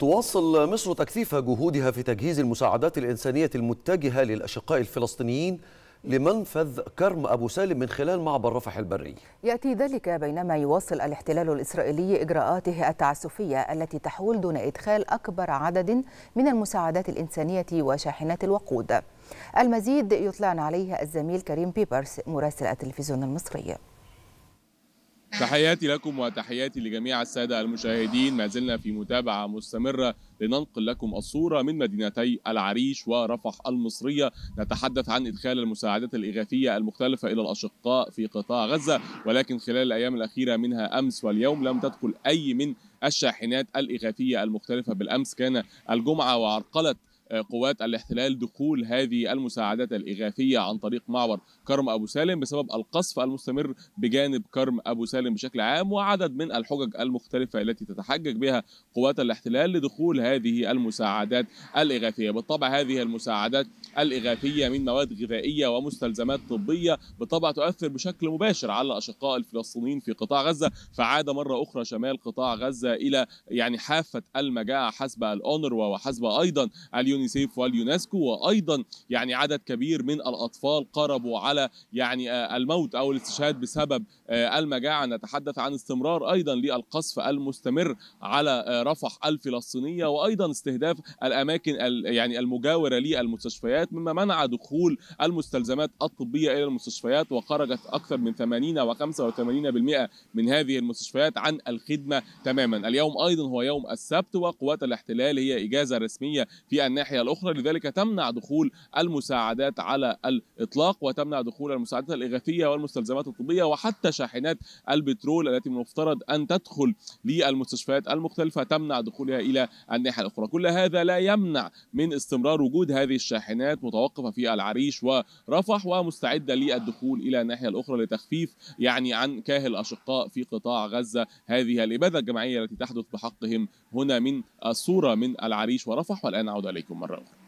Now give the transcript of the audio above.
تواصل مصر تكثيف جهودها في تجهيز المساعدات الإنسانية المتجهة للأشقاء الفلسطينيين لمنفذ كرم أبو سالم من خلال معبر رفح البري يأتي ذلك بينما يواصل الاحتلال الإسرائيلي إجراءاته التعسفية التي تحول دون إدخال أكبر عدد من المساعدات الإنسانية وشاحنات الوقود المزيد يطلعنا عليه الزميل كريم بيبرس مراسل التلفزيون المصري تحياتي لكم وتحياتي لجميع السادة المشاهدين ما زلنا في متابعة مستمرة لننقل لكم الصورة من مدينتي العريش ورفح المصرية نتحدث عن إدخال المساعدات الإغاثية المختلفة إلى الأشقاء في قطاع غزة ولكن خلال الأيام الأخيرة منها أمس واليوم لم تدخل أي من الشاحنات الإغاثية المختلفة بالأمس كان الجمعة وعرقلت قوات الاحتلال دخول هذه المساعدات الإغاثية عن طريق معبر كرم أبو سالم بسبب القصف المستمر بجانب كرم أبو سالم بشكل عام وعدد من الحجج المختلفة التي تتحجج بها قوات الاحتلال لدخول هذه المساعدات الإغاثية بالطبع هذه المساعدات الإغاثية من مواد غذائية ومستلزمات طبية بالطبع تؤثر بشكل مباشر على الأشقاء الفلسطينيين في قطاع غزة فعاد مرة أخرى شمال قطاع غزة إلى يعني حافة المجاعة حسب الأونروا وحسب أيضا اليونسكو اليونيسيف سيف واليونسكو وايضا يعني عدد كبير من الاطفال قربوا على يعني آه، الموت او الاستشهاد بسبب آه، المجاعه نتحدث عن استمرار ايضا للقصف المستمر على آه، رفح الفلسطينيه وايضا استهداف الاماكن يعني المجاوره للمستشفيات مما منع دخول المستلزمات الطبيه الى المستشفيات وخرجت اكثر من 80 و85% من هذه المستشفيات عن الخدمه تماما اليوم ايضا هو يوم السبت وقوات الاحتلال هي اجازه رسميه في الناحيه الناحية الأخرى لذلك تمنع دخول المساعدات على الإطلاق وتمنع دخول المساعدات الإغاثية والمستلزمات الطبية وحتى شاحنات البترول التي من المفترض أن تدخل للمستشفيات المختلفة تمنع دخولها إلى الناحية الأخرى كل هذا لا يمنع من استمرار وجود هذه الشاحنات متوقفة في العريش ورفح ومستعدة للدخول إلى الناحية الأخرى لتخفيف يعني عن كاهل الأشقاء في قطاع غزة هذه الإبادة الجماعية التي تحدث بحقهم هنا من الصورة من العريش ورفح والآن أعود إليكم como